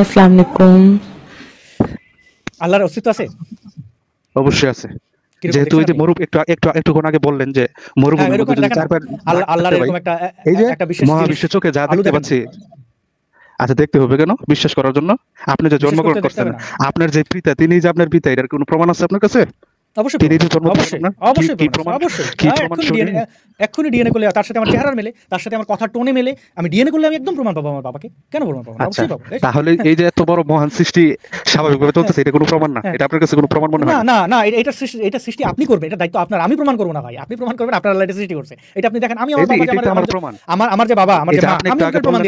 আসসালামু আলাইকুম আল্লাহর অস্তিত্ব আছে অবশ্যই আছে যেহেতু যে একটু একটু একটুক্ষণ আগে বললেন যে মরুভূমি হ্যাঁ, আল্লাহর এরকম একটা এই যে মহাবিশ্ব চোখে যা দেখতে পাচ্ছি আচ্ছা দেখতে হবে কেন বিশ্বাস করার জন্য আপনি যে জন্মগ্রহণ করছেন আপনার যে পিতা তিনি যে আপনার পিতা এটার কোনো প্রমাণ আছে আপনার কাছে আমার আমি প্রমাণ আচ্ছা, যে মহান সৃষ্টি স্বাভাবিকভাবে হ্যাঁ, হ্যাঁ। না না না এটা এটা সৃষ্টি আপনি করবেন এটা দায়িত্ব আপনার আমি প্রমাণ করবো না ভাই আপনি প্রমাণ করবেন আপনার সৃষ্টি করছে এটা আপনি দেখেন আমি আমার বাবা আমার যে বাবা আমার প্রমাণ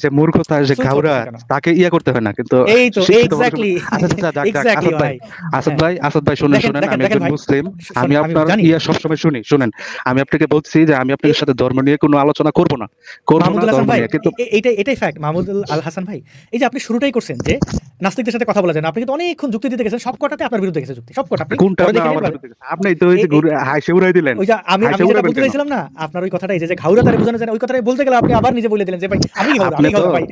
যে মূর্খতা যে গাউরা তাকে ইয়া করতে হয় না কিন্তু এই তো এক্স্যাক্টলি আচ্ছা, আচ্ছা, আচ্ছা, এক্স্যাক্টলি ভাই আসাদ হ্যাঁ। ভাই আসাদ ভাই শুনেন শুনেন আমি একজন মুসলিম আমি আপনার ইয়া সব সময় শুনি শুনেন আমি আপনাকে বলছি যে আমি আপনার সাথে ধর্ম নিয়ে কোনো আলোচনা করব না করব না ধর্ম নিয়ে কিন্তু এটাই এটাই ফ্যাক্ট মাহমুদ আল হাসান ভাই এই যে আপনি শুরুটাই করছেন যে নাস্তিকদের সাথে কথা বলা যায় না আপনি কিন্তু অনেকক্ষণ যুক্তি দিতে গেছেন সবকটাতে আপনার বিরুদ্ধে গেছে যুক্তি সব কটা আপনি তো ওই যে হাসি উড়াই দিলেন ওই যে আমি আমি যেটা বলতে চাইছিলাম না আপনার ওই কথাটা এই যে ঘাউরা তারে বুঝানো যায় ওই কথাটাই বলতে গেলে আপনি আবার নিজে বলে দিলেন যে ভাই আমি ঘাউরা আমি ঘাউরা ভাই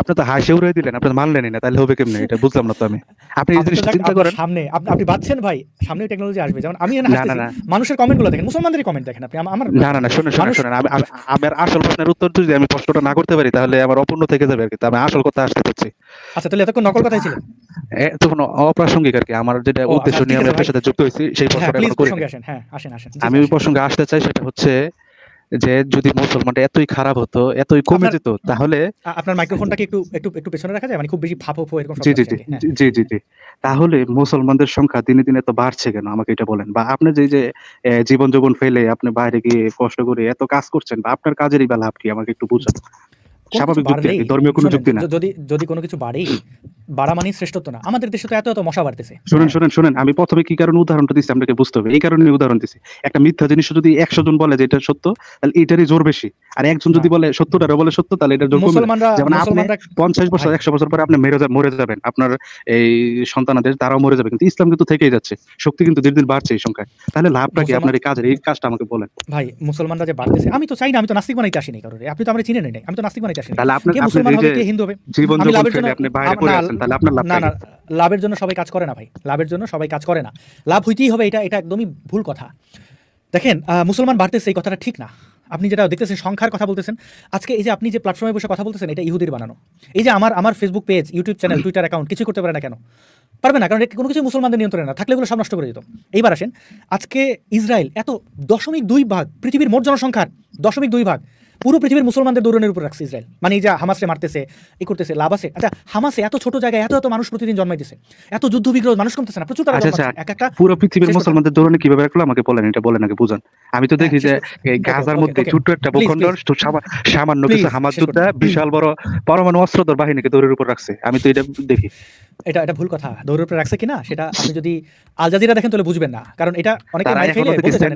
আপনি তো হাসে উড়াই দিলেন আপনি মানলেনই না তাহলে হবে কেমনে এটা বুঝলাম না তো আমি আপনি এই জিনিসটা চিন্তা করেন সামনে আপনি বাঁচছেন ভাই সামনে টেকনোলজি আসবে যেমন আমি না না মানুষের কমেন্টগুলো দেখেন মুসলমানদেরই কমেন্ট দেখেন আপনি আমার না না না শুনুন শুনুন শুনুন আমি আমার আসল প্রশ্নের উত্তর যদি আমি প্রশ্নটা না করতে পারি তাহলে আমার অপূর্ণ থেকে যাবে আর কি আমি আসল কথা আসতে চাচ্ছি আচ্ছা তাহলে এতক্ষণ নকল কথাই ছিল তখন অপ্রাসঙ্গিক আর কি আমার যেটা উদ্দেশ্য আচ্ছা, নিয়ে আমি আপনার সাথে যুক্ত হয়েছি সেই হ্যাঁ, প্রশ্নটা হ্যাঁ আসেন আসেন আমি ওই প্রসঙ্গে আসতে চাই সেটা হচ্ছে যে যদি মুসলমানটা এতই খারাপ হতো এতই কমে যেত তাহলে আপনার মাইক্রোফোনটাকে একটু একটু একটু পেছনে রাখা যায় মানে খুব বেশি ভাপ এরকম জি জি হ্যাঁ। জি জি জি তাহলে মুসলমানদের সংখ্যা দিনে দিনে তো বাড়ছে কেন আমাকে এটা বলেন বা আপনি যে যে জীবন যাপন ফেলে আপনি বাইরে গিয়ে কষ্ট করে এত কাজ করছেন বা আপনার কাজেরই বেলা আপনি আমাকে একটু বুঝান স্বাভাবিক যুক্তি ধর্মীয় কোনো যুক্তি না যদি যদি কোনো কিছু বাড়ে বাড়া মানে শ্রেষ্ঠত্ব না আমাদের দেশে তো এত এত মশা বাড়তেছে শুনেন শুনেন শুনেন আমি প্রথমে কি কারণে উদাহরণটা দিচ্ছি আপনাকে বুঝতে হবে এই কারণে উদাহরণ একটা মিথ্যা জিনিস যদি একশো জন বলে যে এটা সত্য তাহলে এটারই জোর বেশি আর একজন যদি বলে বলে সত্য তাহলে জোর কমে যেমন আপনি পঞ্চাশ বছর একশো বছর পরে আপনি মেরে মরে যাবেন আপনার এই তারাও মরে যাবে কিন্তু ইসলাম কিন্তু থেকেই যাচ্ছে শক্তি কিন্তু দিন দিন বাড়ছে এই সংখ্যায় তাহলে লাভটা কি আপনার এই কাজের এই কাজটা আমাকে বলেন ভাই মুসলমানরা যে বাড়তেছে আমি তো চাই না আমি তো নাস্তিক বানাইতে আসিনি কারণে আপনি তো আমরা চিনে নেই আমি তো নাস্তিক বানাইতে আসিনি তাহলে হিন্দু হবে জীবন আপনি বাইরে করতেছেন তাহলে আপনার লাভ না না লাভের জন্য সবাই কাজ করে না ভাই লাভের জন্য সবাই কাজ করে না লাভ হইতেই হবে এটা এটা একদমই ভুল কথা দেখেন মুসলমান বাড়তেছে এই কথাটা ঠিক না আপনি যেটা দেখতেছেন সংখ্যার কথা বলতেছেন আজকে এই যে আপনি যে প্ল্যাটফর্মে বসে কথা বলতেছেন এটা ইহুদের বানানো এই যে আমার আমার Facebook page YouTube channel Twitter account কিছু করতে পারে না কেন পারবে না কারণ কোনো কিছু মুসলমানদের নিয়ন্ত্রণে না থাকলে এগুলো সব নষ্ট করে দিত এইবার আসেন আজকে ইসরায়েল এত দশমিক দুই ভাগ পৃথিবীর মোট জনসংখ্যার দশমিক দুই ভাগ পুরো পৃথিবীর মুসলমানদের দৌড়নের উপর রাখছে ইসরায়েল মানে এই যে হামাসে মারতেছে ই করতেছে লাভ আছে আচ্ছা হামাসে এত ছোট জায়গায় এত এত মানুষ প্রতিদিন জন্মাইতেছে এত যুদ্ধ বিগ্রহ মানুষ কমতেছে না প্রচুর আচ্ছা, আচ্ছা, এক একটা পুরো পৃথিবীর মুসলমানদের দৌড়নে কিভাবে রাখলো আমাকে বলেন এটা বলেন আগে বুঝান আমি তো দেখি হ্যাঁ, যে গাজার মধ্যে ছোট্ট একটা ভূখণ্ড সামান্য কিছু হামাস যোদ্ধা বিশাল বড় পরমাণু অস্ত্রধর বাহিনীকে দৌড়ের উপর রাখছে আমি তো এটা দেখি এটা এটা ভুল কথা দৌড়ের উপরে রাখছে কিনা সেটা আপনি যদি আল জাজিরা দেখেন তাহলে বুঝবেন না কারণ এটা অনেকে মাইর খেলে বলতে জানেন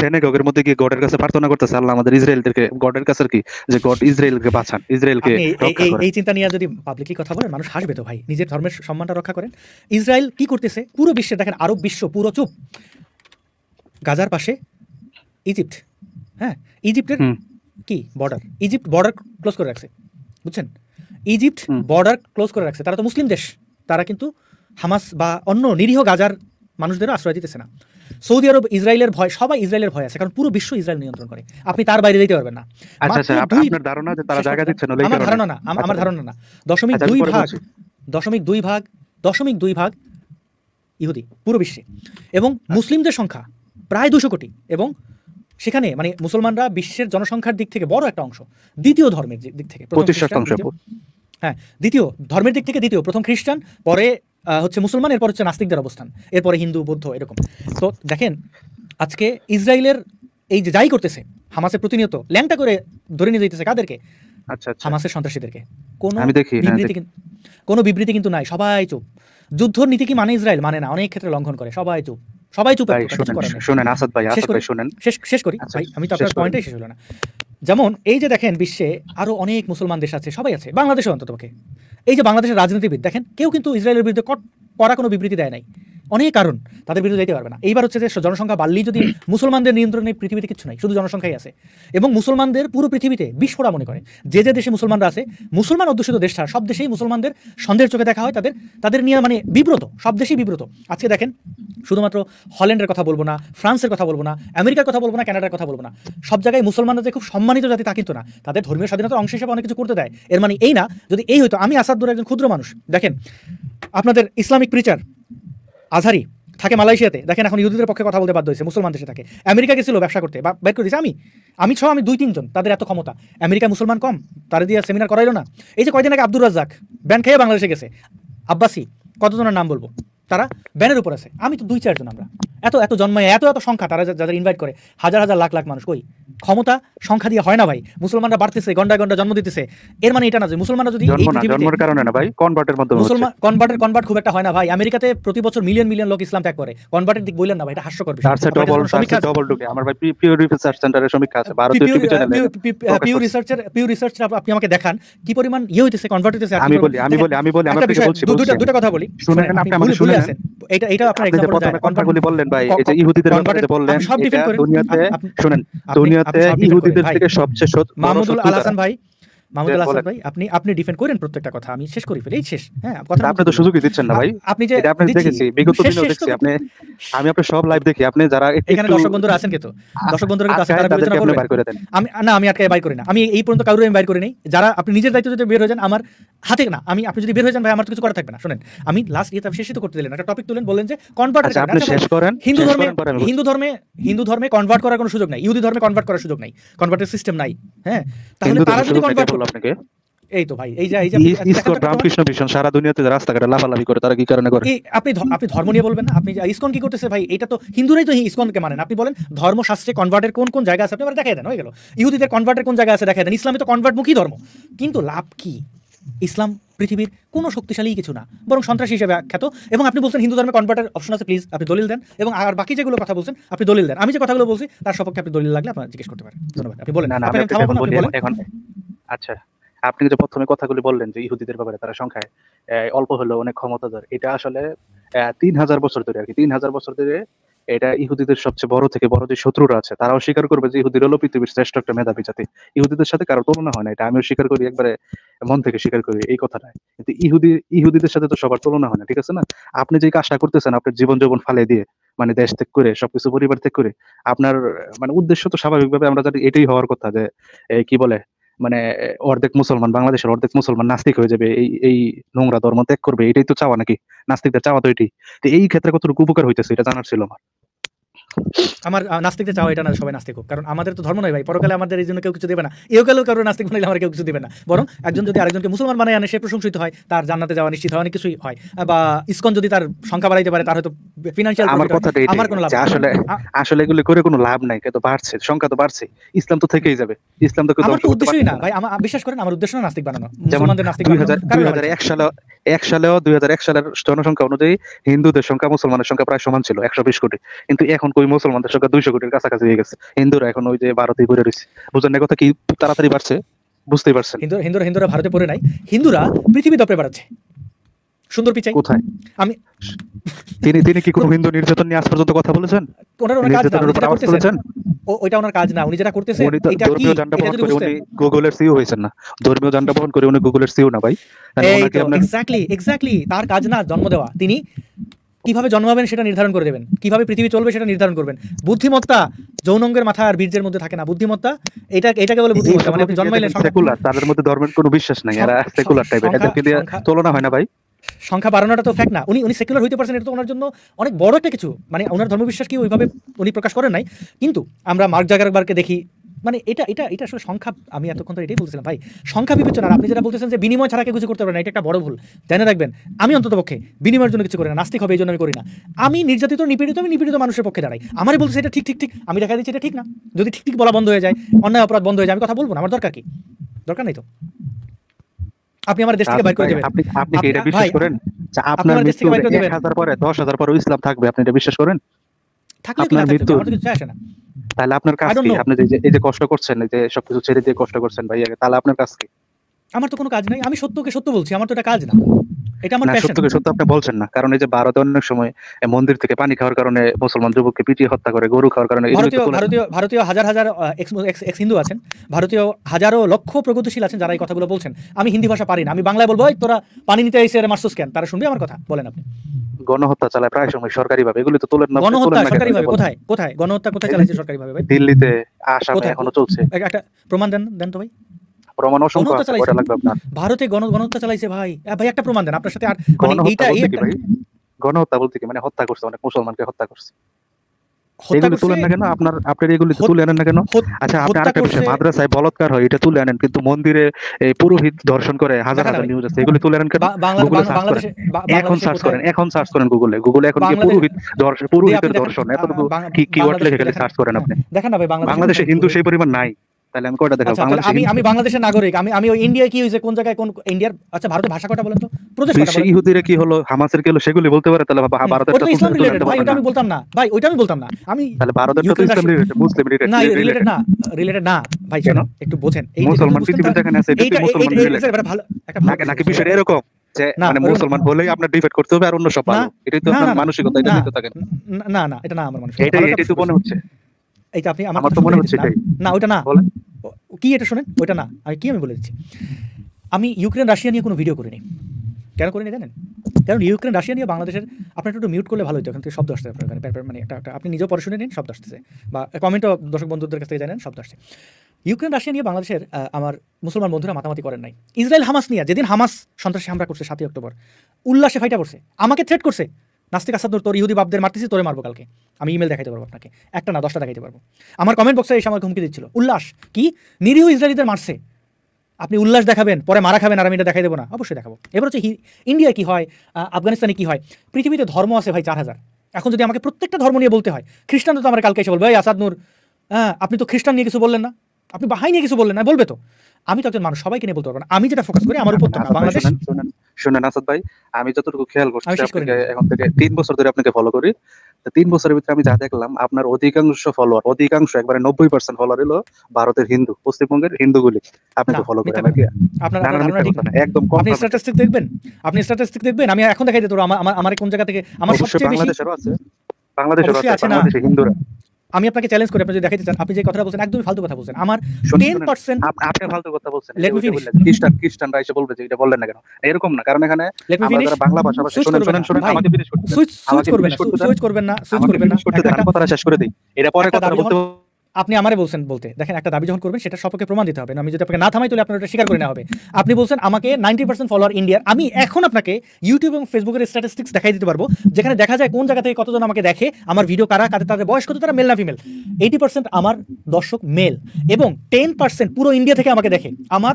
সেনেগগের মধ্যে গিয়ে গডের কাছে প্রার্থনা করতেছে আল্লাহ আমাদের ইসরায়েলদেরকে গডের কাছে কি যে গড ইসরায়েলকে বাঁচান ইসরায়েলকে এই চিন্তা নিয়ে যদি পাবলিকলি কথা বলেন মানুষ হাসবে তো ভাই নিজের ধর্মের সম্মানটা রক্ষা করেন ইসরায়েল কি করতেছে পুরো বিশ্বে দেখেন আরব বিশ্ব পুরো চুপ গাজার পাশে ইজিপ্ট হ্যাঁ ইজিপ্টের কি বর্ডার ইজিপ্ট বর্ডার ক্লোজ করে রাখছে বুঝছেন ইজিপ্ট বর্ডার ক্লোজ করে রাখছে তারা তো মুসলিম দেশ তারা কিন্তু হামাস বা অন্য নিরীহ গাজার মানুষদেরও আশ্রয় দিতেছে না সৌদি আরব ইসরায়েলের ভয় সবাই ইসরায়েলের ভয় আছে কারণ পুরো বিশ্ব ইসরায়েল নিয়ন্ত্রণ করে আপনি তার বাইরে যেতে পারবেন না আচ্ছা, আচ্ছা, না আমার ধারণা না আমার আচ্ছা, ধারণা না দশমিক দুই ভাগ দশমিক দুই ভাগ দশমিক দুই ভাগ ইহুদি পুরো বিশ্বে এবং মুসলিমদের সংখ্যা প্রায় দুশো কোটি এবং সেখানে মানে মুসলমানরা বিশ্বের জনসংখ্যার দিক থেকে বড় একটা অংশ দ্বিতীয় ধর্মের দিক থেকে হ্যাঁ দ্বিতীয় ধর্মের দিক থেকে দ্বিতীয় প্রথম খ্রিস্টান পরে হচ্ছে মুসলমান এরপর হচ্ছে নাস্তিকদের অবস্থান এরপরে হিন্দু বৌদ্ধ এরকম তো দেখেন আজকে ইসরায়েলের এই যে যাই করতেছে হামাসের প্রতিনিয়ত ল্যাংটা করে ধরে নিয়ে যেতেছে কাদেরকে আচ্ছা, আচ্ছা। হামাসের সন্ত্রাসীদেরকে কোনো হ্যাঁ, বিবৃতি কোনো বিবৃতি কিন্তু নাই সবাই চুপ যুদ্ধ নীতি কি মানে ইসরায়েল মানে না অনেক ক্ষেত্রে লঙ্ঘন করে সবাই চুপ সবাই চুপ শেষ করি আচ্ছা, আমি তো আপনার পয়েন্টে শেষ হলো না যেমন এই যে দেখেন বিশ্বে আরও অনেক মুসলমান দেশ আছে সবাই আছে বাংলাদেশে অন্ততপক্ষে এই যে বাংলাদেশের রাজনীতিবিদ দেখেন কেউ কিন্তু ইসরায়েলের বিরুদ্ধে করা কোনো বিবৃতি দেয় নাই অনেক কারণ তাদের বিরুদ্ধে যেতে পারবে না এইবার হচ্ছে যে জনসংখ্যা বাড়লেই যদি মুসলমানদের নিয়ন্ত্রণে পৃথিবীতে কিছু নাই শুধু জনসংখ্যাই আছে এবং মুসলমানদের পুরো পৃথিবীতে বিস্ফোরা মনে করে যে যে দেশে মুসলমানরা আছে মুসলমান অধ্যুষিত দেশ ছাড়া সব দেশেই মুসলমানদের সন্দেহের চোখে দেখা হয় তাদের তাদের নিয়ে মানে বিব্রত সব দেশেই বিব্রত আজকে দেখেন শুধুমাত্র হল্যান্ডের কথা বলবো না ফ্রান্সের কথা বলবো না আমেরিকার কথা বলবো না ক্যানাডার কথা বলবো না সব জায়গায় মুসলমানরা যে খুব সম্মানিত জাতি তা কিন্তু না তাদের ধর্মীয় স্বাধীনতার অংশ হিসেবে অনেক কিছু করতে দেয় এর মানে এই না যদি এই হয়তো আমি দূরে একজন ক্ষুদ্র মানুষ দেখেন আপনাদের ইসলামিক ইসলামিক প্রিচার আজহারি থাকে মালয়েশিয়াতে দেখেন এখন ইহুদিদের পক্ষে কথা বলতে বাধ্য হয়েছে মুসলমান দেশে থাকে আমেরিকা গেছিল ব্যবসা করতে বা বের করে আমি আমি ছ আমি দুই তিনজন তাদের এত ক্ষমতা আমেরিকা মুসলমান কম তারা দিয়ে সেমিনার করাইলো না এই যে কয়দিন আগে আব্দুর রাজাক ব্যাংক খেয়ে বাংলাদেশে গেছে আব্বাসি কতজনের নাম বলবো তারা ব্যানের উপর আছে আমি তো দুই চারজন আমরা এত এত জন্মায় এত এত সংখ্যা তারা যাদের ইনভাইট করে হাজার হাজার লাখ লাখ মানুষ কই ক্ষমতা সংখ্যা দিয়ে হয় না ভাই মুসলমানরা বাড়তেছে গন্ডা গন্ডা জন্ম দিতেছে এর মানে এটা না যে মুসলমানরা যদি কনভার্টের মুসলমান কনভার্টের কনভার্ট খুব একটা হয় না ভাই আমেরিকাতে প্রতি বছর মিলিয়ন মিলিয়ন লোক ইসলাম ত্যাগ করে কনভার্টের দিক বললেন না ভাই এটা হাস্যকর বিষয় আপনি আমাকে দেখান কি পরিমাণ ইয়ে হইতেছে কনভার্ট হইতেছে দুটা কথা বলি শুনেন হ্যাঁ। এটা এটা আপনার এক্সাম্পল প্রথমে বললেন ভাই যে ইহুদিদের দুনিয়াতে শুনেন দুনিয়াতে ইহুদিদের থেকে সবচেয়ে মাহমুদুল আল ভাই মাহমুদুল হাসান ভাই আপনি আপনি ডিফেন্ড করেন প্রত্যেকটা কথা আমি শেষ করে ফেলি শেষ হ্যাঁ কথা আপনি তো সুযোগই দিচ্ছেন না ভাই আপনি যে আপনি দেখেছি বিগত দিনও আপনি আমি আপনার সব লাইভ দেখি আপনি যারা এখানে দর্শক বন্ধুরা আছেন আচ্ছা, দর্শক বন্ধুরা আচ্ছা, আছেন তারা বিবেচনা করবেন আমি না আমি আটকে করি না আমি এই পর্যন্ত কারোর আমি যারা আপনি নিজের দায়িত্ব যদি বের হয়ে যান আমার হাতে না আমি আপনি যদি বের হয়ে যান ভাই আমার কিছু করা থাকবে না শুনেন আমি লাস্ট ইয়েতে শেষই তো করতে দিলেন একটা টপিক তুলেন বলেন যে কনভার্ট আচ্ছা, আপনি শেষ করেন হিন্দু ধর্মে হিন্দু ধর্মে হিন্দু ধর্মে কনভার্ট করার কোনো সুযোগ নাই ইহুদি ধর্মে কনভার্ট করার সুযোগ নাই কনভার্টের সিস্টেম নাই হ্যাঁ তাহলে তারা যদি কনভার্ট আপনাকে এই তো ভাই এই যে এই যে আচ্ছা, ইসকন রামকৃষ্ণ মিশন সারা দুনিয়াতে রাস্তাঘাটে লাফালাফি করে তারা কি কারণে করে আপনি আপনি ধর্ম নিয়ে বলবেন আপনি ইসকন কি করতেছে ভাই এটা তো হিন্দুরাই তো ইসকনকে মানেন আপনি বলেন ধর্মশাস্ত্রে কনভার্টের কোন কোন জায়গা আছে আপনি দেখাই দেন হয়ে গেল ইহুদিদের কনভার্টের কোন জায়গা আছে দেখাই দেন ইসলামে তো কনভার্ট মুখী ধর্ম কিন্তু লাভ কি ইসলাম পৃথিবীর কোনো শক্তিশালী কিছু না বরং সন্ত্রাসী হিসেবে আখ্যাত এবং আপনি বলছেন হিন্দু ধর্মে কনভার্টার অপশন আছে প্লিজ আপনি দলিল দেন এবং আর বাকি যেগুলো কথা বলছেন আপনি দলিল দেন আমি যে কথাগুলো বলছি তার সপক্ষে আপনি দলিল লাগলে আপনার জিজ্ঞেস করতে পারেন ধন্যবাদ আপনি বলেন না এখন আচ্ছা আপনি যে প্রথমে কথাগুলি বললেন যে ইহুদিদের ব্যাপারে তারা সংখ্যায় অল্প হলো অনেক ক্ষমতাধর এটা আসলে তিন হাজার বছর ধরে আর কি তিন হাজার বছর ধরে এটা ইহুদিদের সবচেয়ে বড় থেকে বড় যে শত্রুরা আছে তারাও স্বীকার করবে যে ইহুদির হলো পৃথিবীর শ্রেষ্ঠ একটা মেধাবী জাতি ইহুদিদের সাথে কারো তুলনা হয় না এটা আমিও স্বীকার করি একবারে মন থেকে স্বীকার করি এই কথাটা কিন্তু ইহুদি ইহুদিদের সাথে তো সবার তুলনা হয় না ঠিক আছে না আপনি যে আশা করতেছেন আপনার জীবন জীবন ফালে দিয়ে মানে দেশ ত্যাগ করে সবকিছু পরিবার ত্যাগ করে আপনার মানে উদ্দেশ্য তো স্বাভাবিকভাবে আমরা জানি এটাই হওয়ার কথা যে কি বলে মানে অর্ধেক মুসলমান বাংলাদেশের অর্ধেক মুসলমান নাস্তিক হয়ে যাবে এই এই নোংরা ধর্ম ত্যাগ করবে এটাই তো চাওয়া নাকি নাস্তিকদের চাওয়া তো এটাই তো এই ক্ষেত্রে কতটুকু উপকার হইতেছে এটা জানার ছিল আমার আমার নাস্তিকতে চাও এটা না সবাই নাস্তিক হোক কারণ আমাদের তো ধর্ম নয় ভাই পরকালে আমাদের এই জন্য কেউ কিছু দেবে না এও কালেও কারো নাস্তিক বানাইলে আমার কেউ কিছু দেবে না বরং একজন যদি আরেকজনকে মুসলমান বানায় আনে সে প্রশংসিত হয় তার জান্নাতে যাওয়া নিশ্চিত হয় অনেক কিছুই হয় বা ইসকন যদি তার সংখ্যা বাড়াইতে পারে তার হয়তো ফিনান্সিয়াল আমার কথা আমার কোনো লাভ আসলে আসলে এগুলো করে কোনো লাভ নাই বাড়ছে সংখ্যা তো বাড়ছে ইসলাম তো থেকেই যাবে ইসলাম তো আমার উদ্দেশ্যই না ভাই আমার বিশ্বাস করেন আমার উদ্দেশ্য নাস্তিক বানানো মুসলমানদের নাস্তিক বানানো 2001 সালে এক সালের জনসংখ্যা অনুযায়ী হিন্দুদের সংখ্যা মুসলমানের সংখ্যা প্রায় সমান ছিল একশো কোটি কিন্তু এখন কই ওই মুসলমানদের সংখ্যা দুইশো কোটির কাছাকাছি হয়ে গেছে হিন্দুরা এখন ওই যে ভারতে ঘুরে রয়েছে বুঝলেন না কথা কি তাড়াতাড়ি বাড়ছে বুঝতেই পারছেন হিন্দু হিন্দুরা হিন্দুরা ভারতে পড়ে নাই হিন্দুরা পৃথিবী দপে বাড়াচ্ছে সুন্দর পিচাই কোথায় আমি তিনি তিনি কি কোনো হিন্দু নির্যাতন নিয়ে আজ পর্যন্ত কথা বলেছেন ওনার ওনার কাজ না উনি যেটা ও ওইটা ওনার কাজ না উনি যেটা করতেছেন এটা কি জানটা বহন e করে উনি গুগলের সিইও হইছেন না ধর্মীয় জানটা বহন করে উনি গুগলের সিইও না ভাই এক্স্যাক্টলি এক্স্যাক্টলি তার কাজ না জন্ম দেওয়া তিনি কিভাবে জন্মাবেন সেটা নির্ধারণ করে দেবেন কিভাবে পৃথিবী চলবে সেটা নির্ধারণ করবেন বুদ্ধিমত্তা যৌনঙ্গের মাথা আর বীর্যের মধ্যে থাকে না বুদ্ধিমত্তা এটা এটাকে বলে বুদ্ধিমত্তা মানে আপনি জন্মাইলেন সেকুলার তাদের মধ্যে ধর্মের কোনো বিশ্বাস নাই এরা সেকুলার টাইপের এদেরকে দিয়ে তুলনা হয় না ভাই সংখ্যা বাড়ানোটা তো ফ্যাক্ট না উনি উনি সেকুলার হইতে পারছেন এটা তো ওনার জন্য অনেক বড় একটা কিছু মানে ওনার ধর্মবিশ্বাস কি ওইভাবে উনি প্রকাশ করেন নাই কিন্তু আমরা মার্ক জাগারবারকে দেখি মানে এটা এটা এটা আসলে সংখ্যা আমি এতক্ষণ ধরে এটাই বলছিলাম ভাই সংখ্যা বিবেচনা আপনি যেটা বলতেছেন যে বিনিময় ছাড়া কিছু করতে পারে না এটা একটা বড় ভুল জেনে রাখবেন আমি অন্তত পক্ষে বিনিময়ের জন্য কিছু করি না নাস্তিক হবে এই জন্য আমি করি না আমি নির্যাতিত নিপীড়িত আমি নিপীড়িত মানুষের পক্ষে দাঁড়াই আমারই বলছে এটা ঠিক ঠিক ঠিক আমি দেখা দিচ্ছি এটা ঠিক না যদি ঠিক ঠিক বলা বন্ধ হয়ে যায় অন্যায় অপরাধ বন্ধ হয়ে যায় আমি কথা বলবো না আমার দরকার কি দরকার নেই তো আপনি আমার দেশ থেকে বাইর করে দেবেন আপনি আপনি কি এটা বিশ্বাস করেন আপনার দেশ থেকে বাইর করে দেবেন 1000 পরে 10000 পরে ইসলাম থাকবে আপনি এটা বিশ্বাস করেন থাকলে কি থাকবে আমার কিছু আসে না তাহলে আপনার কাজ কি আপনি যে এই যে কষ্ট করছেন এই যে সবকিছু ছেড়ে দিয়ে কষ্ট করছেন ভাই তাহলে আপনার কাজ কি আমার তো কোনো কাজ নাই আমি সত্যকে সত্য বলছি আমার তো এটা কাজ না এটা আমার প্যাশন সত্যকে সত্য আপনি বলছেন না কারণ এই যে ভারতে অনেক সময় মন্দির থেকে পানি খাওয়ার কারণে মুসলমান যুবককে পিটিয়ে হত্যা করে গরু খাওয়ার কারণে ভারতীয় ভারতীয় ভারতীয় হাজার হাজার এক্স হিন্দু আছেন ভারতীয় হাজারো লক্ষ প্রগতিশীল আছেন যারা এই কথাগুলো বলছেন আমি হিন্দি ভাষা পারি না আমি বাংলায় বলবো তোরা পানি নিতে এসে মারসুস কেন তারা শুনবি আমার কথা বলেন আপনি গণহত্যা চালায় প্রায় সময় সরকারি ভাবে এগুলি তো তোলেন না গণহত্যা সরকারি ভাবে কোথায় কোথায় গণহত্যা কোথায় চালাইছে সরকারি ভাবে ভাই দিল্লিতে আসামে এখনো চলছে একটা প্রমাণ দেন দেন তো ভাই প্রমাণ অসংখ্য কয়টা লাগবে আপনার ভারতে গণ গণহত্যা চালাইছে ভাই ভাই একটা প্রমাণ দেন আপনার সাথে আর মানে এইটা গণহত্যা বলতে কি মানে হত্যা করছে অনেক মুসলমানকে হত্যা করছে তুলে আনেন না কেন আচ্ছা আপনি মাদ্রাসায় হয় এটা তুলে আনেন কিন্তু মন্দিরে পুরোহিত ধর্ষণ করে হাজার হাজার নিউজ আছে এগুলো তুলে আনেন সার্চ করেন এখন সার্চ করেন এখন সার্চ করেন এখন পুরোহিত ধর্ষণ পুরোহিতের সার্চ হ্যাঁ, হ্যাঁ, হ্যাঁ। করেন আপনি বাংলাদেশে হিন্দু সেই পরিমাণ নাই তাহলে আমি কোটা দেখাবো আচ্ছা, বাংলাদেশ আমি আমি বাংলাদেশের নাগরিক আমি আমি ওই ইন্ডিয়া কি হইছে কোন জায়গায় কোন ইন্ডিয়ার আচ্ছা ভারতের ভাষা কথা বলেন তো প্রদেশ বলেন ইহুদিরা কি হলো হামাসের কি হলো সেগুলি বলতে পারে তাহলে ভারতের তো ইসলাম রিলেটেড ভাই ওটা আমি বলতাম না ভাই ওটা আমি বলতাম না আমি তাহলে ভারতের তো ইসলাম রিলেটেড মুসলিম রিলেটেড না রিলেটেড না রিলেটেড না ভাই শোনো একটু বোঝেন এই মুসলমান পৃথিবীর যেখানে আছে এটা মুসলমান রিলেটেড ভালো একটা ভালো নাকি বিষয় এরকম যে মানে মুসলমান বলেই আপনার করতে হবে আর অন্য সব এটাই তো মানসিকতা না না এটা না আমার মানসিকতা এটাই এটাই তো মনে হচ্ছে এটা আপনি আমার তো মনে হচ্ছে না ওটা না কি এটা শোনেন ওটা না আমি কি আমি বলে দিচ্ছি আমি ইউক্রেন রাশিয়া নিয়ে কোনো ভিডিও করিনি কেন করিনি জানেন কারণ ইউক্রেন রাশিয়া নিয়ে বাংলাদেশের আপনার একটু মিউট করলে ভালো হতো এখান থেকে শব্দ আসতে আপনার এখানে মানে একটা আপনি নিজেও পরে শুনে নিন শব্দ আসতেছে বা কমেন্টও দর্শক বন্ধুদের কাছ থেকে জানেন শব্দ আসছে ইউক্রেন রাশিয়া নিয়ে বাংলাদেশের আমার মুসলমান বন্ধুরা মাতামাতি করেন নাই ইসরায়েল হামাস নিয়ে যেদিন হামাস সন্ত্রাসী হামলা করছে সাতই অক্টোবর উল্লাসে ফাইটা করছে আমাকে থ্রেট করছে নাস্তিক আসাদ তোর ইহুদি বাবদের মারতেছি তোরে মারবো কালকে আমি ইমেল দেখাইতে পারবো আপনাকে একটা না দশটা দেখাইতে পারবো আমার কমেন্ট বক্সে এসে আমার হুমকি দিচ্ছিল উল্লাস কি নিরীহ ইসরায়েলিদের মারছে আপনি উল্লাস দেখাবেন পরে মারা খাবেন আর আমি এটা দেখাই দেবো না অবশ্যই দেখাবো এবার হচ্ছে ইন্ডিয়ায় কি হয় আফগানিস্তানে কি হয় পৃথিবীতে ধর্ম আছে ভাই চার হাজার এখন যদি আমাকে প্রত্যেকটা ধর্ম নিয়ে বলতে হয় খ্রিস্টান তো আমার কালকে এসে বলবে ভাই আসাদ নূর হ্যাঁ আপনি তো খ্রিস্টান নিয়ে কিছু বললেন না আপনি বাহাই নিয়ে কিছু বললেন না বলবে তো আমি তো একজন মানুষ সবাইকে নিয়ে বলতে পারবো আমি যেটা ফোকাস করি আমার উপর বাংলাদেশ শুনেন আসাদ ভাই আমি যতটুকু খেয়াল করছি আপনাকে এখন থেকে তিন বছর ধরে আপনাকে ফলো করি তিন বছরের ভিতরে আমি যা দেখলাম আপনার অধিকাংশ ফলোয়ার অধিকাংশ একবারে নব্বই পার্সেন্ট ফলোয়ার হলো ভারতের হিন্দু পশ্চিমবঙ্গের হিন্দুগুলি আপনাকে ফলো করেন একদম আপনি দেখবেন আপনি স্ট্যাটিস্টিক দেখবেন আমি এখন দেখাই দিতে আমার আমার কোন জায়গা থেকে আমার সবচেয়ে বেশি বাংলাদেশেরও আছে বাংলাদেশেরও আছে বাংলাদেশে হিন্দুরা আমি আপনাকে চ্যালেঞ্জ করি আপনি যদি দেখাইতে চান আপনি যে কথাটা বলছেন একদমই ফালতু কথা বলছেন আমার 10% আপনি ফালতু কথা বলছেন লেট মি ফিনিশ খ্রিস্টান খ্রিস্টান রাইসে বলবে যে এটা বললেন না কেন এরকম না কারণ এখানে লেট মি ফিনিশ বাংলা ভাষা ভাষা শুনেন শুনেন শুনেন আমাকে ফিনিশ করতে সুইচ করবেন না সুইচ করবেন না সুইচ করবেন না কথাটা শেষ করে দেই এটা পরে কথা বলতে আপনি আমারে বলছেন বলতে দেখেন একটা দাবি যখন করবেন সেটা সপক্ষে প্রমাণ দিতে হবে আমি যদি আপনাকে না থামাই তাহলে আপনার স্বীকার করে নেওয়া হবে আপনি বলছেন আমাকে নাইনটি পার্সেন্ট ফলোয়ার ইন্ডিয়ার আমি এখন আপনাকে ইউটিউব এবং ফেসবুকের স্ট্যাটিস্টিক্স দেখাই দিতে পারবো যেখানে দেখা যায় কোন জায়গা থেকে কতজন আমাকে দেখে আমার ভিডিও কারা কাদের তাদের বয়স কত তারা মেল না ফিমেল এইটি পার্সেন্ট আমার দর্শক মেল এবং টেন পার্সেন্ট পুরো ইন্ডিয়া থেকে আমাকে দেখে আমার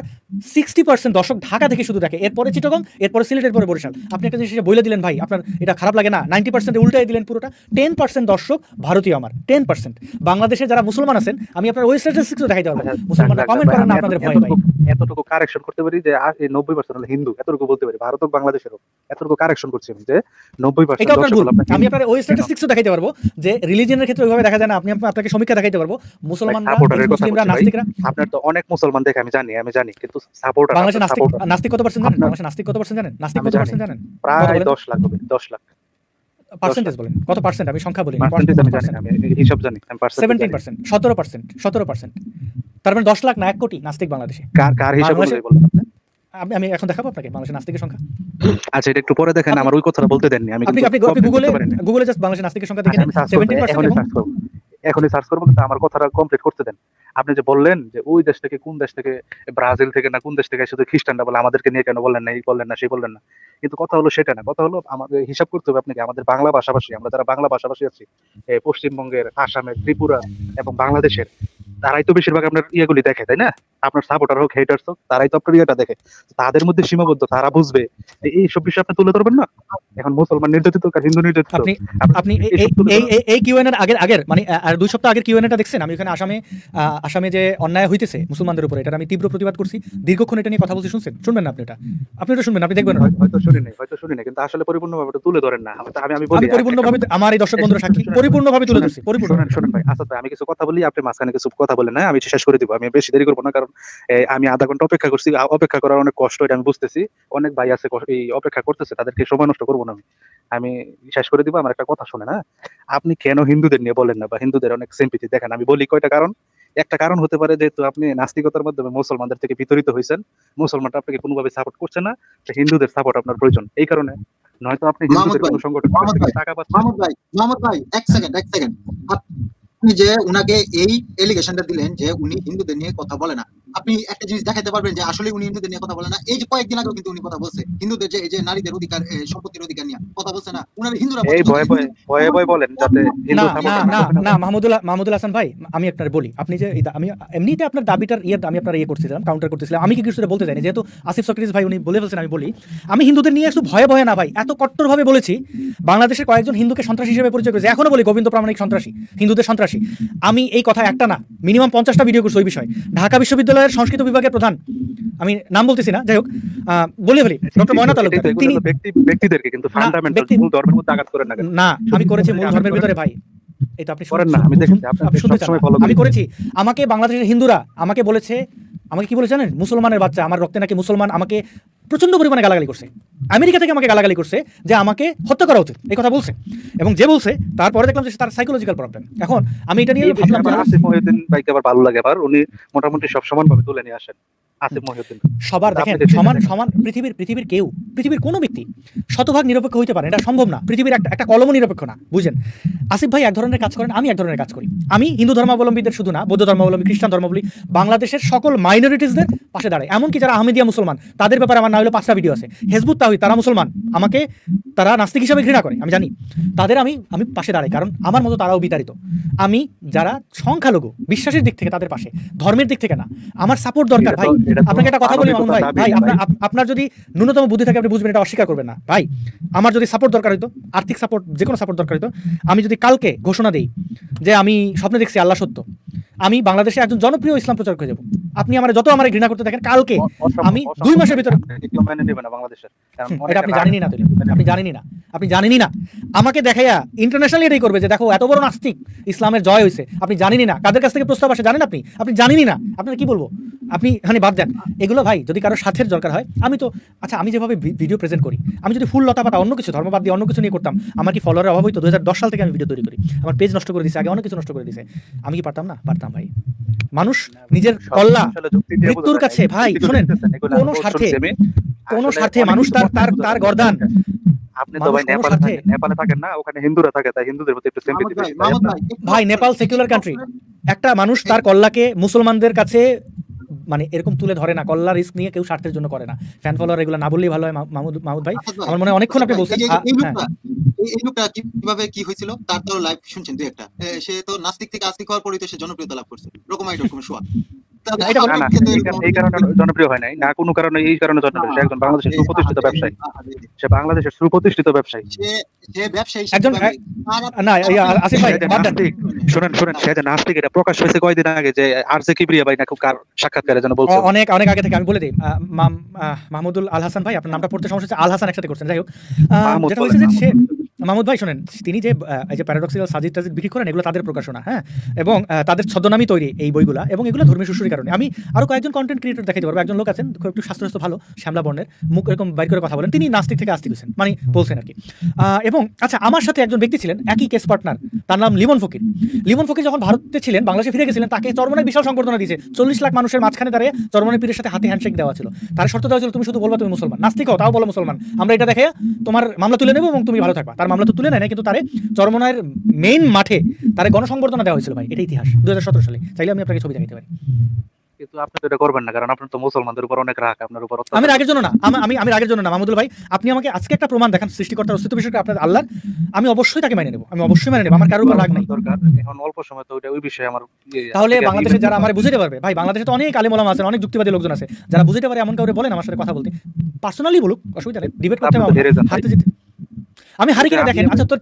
সিক্সটি পার্সেন্ট দর্শক ঢাকা থেকে শুধু দেখে এরপরে চিটগং এরপরে সিলেট এরপরে বরিশাল আপনি একটা জিনিস বলে দিলেন ভাই আপনার এটা খারাপ লাগে না নাইনটি পার্সেন্ট উল্টাই দিলেন পুরোটা টেন পার্সেন্ট দর্শক ভারতীয় আমার টেন পার্সেন্ট বাংলাদেশে যারা মুসলমান মুসলমান আছেন আমি আপনার ওই স্ট্যাটিস্টিক্স দেখাই দেব মুসলমানরা কমেন্ট হ্যাঁ, হ্যাঁ, করেন না আপনাদের ভয় ভাই এতটুকু কারেকশন করতে পারি যে এই 90% হলো হিন্দু এতটুকু বলতে পারি ভারত ও বাংলাদেশেরও এতটুকু কারেকশন করছি আমি যে 90% এটা আপনার ভুল আমি আপনার ওই স্ট্যাটিস্টিক্স দেখাইতে পারবো যে রিলিজিয়নের ক্ষেত্রে ওইভাবে দেখা যায় না আপনি আপনাকে সমীক্ষা দেখাইতে পারবো মুসলমানরা মুসলিমরা নাস্তিকরা আপনার তো অনেক মুসলমান দেখে আমি জানি আমি জানি কিন্তু সাপোর্টার বাংলাদেশ নাস্তিক নাস্তিক কত পার্সেন্ট জানেন বাংলাদেশ নাস্তিক কত পার্সেন্ট জানেন নাস্তিক কত পার্সেন্ট জানেন প্রায় 10 লাখ হবে 10 লাখ পার্সেন্টেজ বলেন কত পার্সেন্ট আমি সংখ্যা বলি হিসাব জানি 17% 17% 17% তার মানে 10 লাখ না 1 কোটি নাস্তিক বাংলাদেশে কার কার হিসাব বলেন আমি আমি এখন দেখাবো আপনাকে বাংলাদেশের নাস্তিকের সংখ্যা আচ্ছা এটা একটু পরে দেখেন আমার ওই কথাটা বলতে দেননি আমি আপনি আপনি গুগলে গুগলে জাস্ট বাংলাদেশের নাস্তিকের সংখ্যা দেখেন আচ্ছা, 17% এখনই সার্চ করবো কিন্তু আমার কথাটা কমপ্লিট করতে দেন আপনি যে বললেন যে ওই দেশ থেকে কোন দেশ থেকে ব্রাজিল থেকে না কোন দেশ থেকে শুধু খ্রিস্টানরা বলে আমাদেরকে নিয়ে কেন বললেন না এই বললেন না সেই বললেন না কিন্তু কথা হলো সেটা না কথা হলো আমাদের হিসাব করতে হবে আপনাকে আমাদের বাংলা ভাষাভাষী আমরা যারা বাংলা ভাষাভাষী আছি পশ্চিমবঙ্গের আসামের ত্রিপুরা এবং বাংলাদেশের তারাই তো বেশিরভাগ আপনার ইয়েগুলি দেখে তাই না আপনার সাপোর্টার হোক হেটার্স হোক তারাই তো আপনার ইয়েটা দেখে তাদের মধ্যে সীমাবদ্ধ তারা বুঝবে এই সব বিষয় আপনি তুলে ধরবেন না এখন মুসলমান নির্যাতিত হিন্দু নির্যাতিত আপনি আপনি এই এই কিউএন এর আগের আগের মানে আর দুই সপ্তাহ আগের কিউএন এটা দেখছেন আমি ওখানে আসামে আসামে যে অন্যায় হইতেছে মুসলমানদের উপরে এটা আমি তীব্র প্রতিবাদ করছি দীর্ঘক্ষণ এটা নিয়ে কথা বলছি শুনছেন শুনবেন না আপনি এটা আপনি এটা শুনবেন আপনি দেখবেন না হয়তো শুনি নাই হয়তো শুনি নাই কিন্তু আসলে পরিপূর্ণভাবে এটা তুলে ধরেন না আমি আমি বলি আচ্ছা, পরিপূর্ণভাবে আমার এই দর্শক বন্ধুরা সাক্ষী পরিপূর্ণভাবে তুলে ধরছি পরিপূর্ণ শুনুন ভাই আচ্ছা, আচ্ছা আমি কিছু কথা বলি আপনি মাঝখানে কিছু কথা কথা বলে না আমি শেষ করে দিব আমি বেশি দেরি করবো না কারণ আমি আধা ঘন্টা অপেক্ষা করছি অপেক্ষা করার অনেক কষ্ট এটা আমি বুঝতেছি অনেক ভাই আছে অপেক্ষা করতেছে তাদেরকে সময় নষ্ট করবো না আমি আমি শেষ করে দিব আমার একটা কথা শোনে না হ্যাঁ? আপনি কেন হিন্দুদের নিয়ে বলেন না বা হিন্দুদের অনেক সিম্পিতি দেখেন আমি বলি কয়টা কারণ একটা কারণ হতে পারে যেহেতু আপনি নাস্তিকতার মাধ্যমে মুসলমানদের থেকে বিতরিত হয়েছেন মুসলমানরা আপনাকে কোনোভাবে সাপোর্ট করছে না হিন্দুদের সাপোর্ট আপনার প্রয়োজন এই কারণে নয়তো আপনি হিন্দুদের কোনো সংগঠন টাকা পাচ্ছেন মাহমুদ ভাই মোহাম্মদ ভাই এক সেকেন্ড এক সেকেন্ড আপনি যে উনাকে এই এলিগেশনটা দিলেন যে উনি হিন্দুদের নিয়ে কথা বলে না আপনি একটা জিনিস দেখাতে পারবেন যে আসলে উনি হিন্দুদের নিয়ে কথা বলে না এই যে কয়েকদিন আগেও কিন্তু উনি কথা বলছে হিন্দুদের যে এই যে নারীদের অধিকার সম্পত্তির অধিকার নিয়ে কথা বলছে না উনার হিন্দুরা এই ভয় ভয় ভয় বলেন যাতে হিন্দু না না না মাহমুদুল মাহমুদুল হাসান ভাই আমি আপনার বলি আপনি যে আমি এমনিতে আপনার দাবিটার ইয়ে আমি আপনার ইয়ে করতেছিলাম কাউন্টার করতেছিলাম আমি কি কিছুটা বলতে চাইনি যেহেতু আসিফ সক্রিস ভাই উনি বলে ফেলছেন আমি বলি আমি হিন্দুদের নিয়ে একটু ভয়ে ভয়ে না ভাই এত কট্টরভাবে বলেছি বাংলাদেশের কয়েকজন হিন্দুকে সন্ত্রাসী হিসেবে পরিচয় করেছে এখনো বলি গোবিন্দ প্রামাণিক সন্ত্রাসী হিন্দুদের সন্ত্রাসী আমি এই কথা একটা না মিনিমাম পঞ্চাশটা ভিডিও করছি ওই বিষয় ঢাকা বিশ্ববিদ্যালয় মন্ত্রণালয়ের সংস্কৃত বিভাগের প্রধান আমি নাম বলতেছি না যাই হোক বলে ফেলি ডক্টর ময়না তালুকদার তিনি ব্যক্তিদেরকে কিন্তু ফান্ডামেন্টাল মূল ধর্মের মধ্যে আঘাত করেন না না আমি করেছি মূল ধর্মের ভিতরে ভাই এটা আপনি করেন না আমি আপনি আমি করেছি আমাকে বাংলাদেশের হিন্দুরা আমাকে বলেছে আমাকে কি বলেছে জানেন মুসলমানের বাচ্চা আমার রক্তে নাকি মুসলমান আমাকে প্রচন্ড পরিমাণে গালাগালি করছে আমেরিকা থেকে আমাকে গালাগালি করছে যে আমাকে হত্যা করা উচিত এই কথা বলছে এবং যে বলছে তারপরে দেখলাম যে তার সাইকোলজিক্যাল প্রবলেম এখন আমি এটা নিয়ে ভাবলাম আসিফ মহিউদ্দিন ভাইকে আবার ভালো লাগে আবার উনি মোটামুটি সব সমানভাবে তুলে নিয়ে আসেন আসিফ মহিউদ্দিন সবার দেখেন সমান সমান পৃথিবীর পৃথিবীর কেউ পৃথিবীর কোনো ব্যক্তি শতভাগ নিরপেক্ষ হইতে পারে এটা সম্ভব না পৃথিবীর একটা একটা কলম নিরপেক্ষ না বুঝেন আসিফ ভাই এক ধরনের কাজ করেন আমি এক ধরনের কাজ করি আমি হিন্দু ধর্মাবলম্বীদের শুধু না বৌদ্ধ ধর্মাবলম্বী খ্রিস্টান ধর্মাবলী বাংলাদেশের সকল মাইনরিটিসদের পাশে দাঁড়ায় এমনকি যারা আহমেদিয়া মুসলমান তাদের ব্যাপারে আমার না হলে পাঁচটা ভিডিও আছে হেজবুত হই তারা মুসলমান আমাকে তারা নাস্তিক হিসাবে ঘৃণা করে আমি জানি তাদের আমি আমি পাশে দাঁড়াই কারণ আমার মতো তারাও বিতাড়িত আমি যারা সংখ্যালঘু বিশ্বাসের দিক থেকে তাদের পাশে ধর্মের দিক থেকে না আমার সাপোর্ট দরকার ভাই আপনাকে একটা কথা বলি ভাই ভাই আপনার আপনার যদি ন্যূনতম বুদ্ধি থাকে আপনি বুঝবেন এটা অস্বীকার করবেন না ভাই আমার যদি সাপোর্ট দরকার হইতো আর্থিক সাপোর্ট যে কোনো সাপোর্ট দরকার হইতো আমি যদি কালকে ঘোষণা দিই যে আমি স্বপ্নে দেখছি আল্লাহ সত্য আমি বাংলাদেশে একজন জনপ্রিয় ইসলাম প্রচারক হয়ে যাবো আপনি আমার যত আমার ঘৃণা করতে থাকেন কালকে আমি দুই মাসের ভিতরে আপনি জানেনি না আপনি জানেনি না আপনি জানেনি না আমাকে দেখাইয়া ইন্টারন্যাশনালি এটাই করবে যে দেখো এত বড় নাস্তিক ইসলামের জয় হয়েছে আপনি জানেনি না কাদের কাছ থেকে প্রস্তাব আসে জানেন আপনি আপনি জানেনি না আপনার কি বলবো আপনি হানি বাদ দেন এগুলো ভাই যদি কারো সাথের দরকার হয় আমি তো আচ্ছা আমি যেভাবে ভিডিও প্রেজেন্ট করি আমি যদি ফুল লতা পাতা অন্য কিছু ধর্মবাদ দিয়ে অন্য কিছু নিয়ে করতাম আমার কি ফলোয়ার অভাব হইতো দু সাল থেকে আমি ভিডিও তৈরি করি আমার পেজ নষ্ট করে দিছে আগে অনেক কিছু নষ্ট করে দিছে আমি কি পারতাম না পারতাম ভাই মানুষ নিজের কল্যাণ মৃত্যুর কাছে ভাই শুনেন কোন স্বার্থে কোন স্বার্থে মানুষ তার তার নেপাল সেকুলার কান্ট্রি একটা মানুষ তার মুসলমানদের কাছে মানে এরকম তুলে ধরে না কল্লা রিস্ক নিয়ে কেউ স্বার্থের জন্য করে না ফ্যান ফলোয়ার এগুলো না বললেই ভালো হয় মাহমুদ ভাই আমার মনে হয় অনেকক্ষণ আপনি বলছেন হ্যাঁ। কি হয়েছিল তার তো লাইভ শুনছেন একটা সে তো নাস্তিক থেকে আস্তিক হওয়ার পরেই সে জনপ্রিয়তা লাভ করছে এই ভাই শুনেন শুনেন এটা প্রকাশ আগে যে আর জে ভাই না কার সাক্ষাৎকারে অনেক অনেক আগে থেকে আমি বলে দিই মাহমুদুল আল হাসান ভাই আপনার নামটা পড়তে সমস্যা হচ্ছে আল হাসান একসাথে করছেন যাই হোক মাহমুদ ভাই শোনেন তিনি যে এই যে প্যারাডক্সিক্যাল সাজিদ টাজিদ বিক্রি করেন এগুলো তাদের প্রকাশনা হ্যাঁ এবং তাদের ছদ্মনামই তৈরি এই বইগুলো এবং এগুলো ধর্মীয় সুশ্রুর কারণে আমি আরও কয়েকজন কন্টেন্ট ক্রিয়েটর দেখাতে পারবো একজন লোক আছেন একটু স্বাস্থ্যস্থ ভালো শ্যামলা বর্ণের মুখ এরকম বাইর করে কথা বলেন তিনি নাস্তিক থেকে আস্তিক হয়েছেন মানে বলছেন আর কি এবং আচ্ছা আমার সাথে একজন ব্যক্তি ছিলেন একই কেস পার্টনার তার নাম লিমন ফকির লিমন ফকির যখন ভারতে ছিলেন বাংলাদেশে ফিরে গেছিলেন তাকে চরমনায় বিশাল সংবর্ধনা দিয়েছে চল্লিশ লাখ মানুষের মাঝখানে দাঁড়িয়ে চরমনের পীরের সাথে হাতে হ্যান্ডশেক দেওয়া ছিল তার শর্ত দেওয়া ছিল তুমি শুধু বলবা তুমি মুসলমান নাস্তিক তাও বলো মুসলমান আমরা এটা দেখে তোমার মামলা তুলে নেবো এবং তুমি ভালো থাকবা তার মামলা তো তুলে নেয় না কিন্তু তারে চরমনায়ের মেইন মাঠে তারে গণসংবর্ধনা দেওয়া হয়েছিল ভাই এটা ইতিহাস দু সালে চাইলে আমি আপনাকে ছবি দেখাতে পারি কিন্তু আপনি তো এটা করবেন না কারণ আপনার তো মুসলমানদের উপর অনেক রাগ আপনার উপর আমি আগের জন্য না আমি আমি আগের জন্য না ভাই আপনি আমাকে আজকে একটা প্রমাণ অস্তিত্ব আপনার আল্লাহ আমি অবশ্যই তাকে মেনে নেব আমি অবশ্যই মেনে নেব আমার উপর রাগ নাই দরকার এখন অল্প সময় তো ওইটা ওই বিষয়ে আমার ইয়ে তাহলে বাংলাদেশে যারা বুঝতে পারবে ভাই বাংলাদেশে তো অনেক আলেম ওলামা আছেন অনেক যুক্তিবাদী লোকজন আছে যারা বুঝতে পারে এমন কাউরে বলেন আমার সাথে কথা বলতে পার্সোনালি বলুক অসুবিধা নেই ডিবেট করতে হাতে যেতে আমি হারি কিনা দেখেন আচ্ছা তো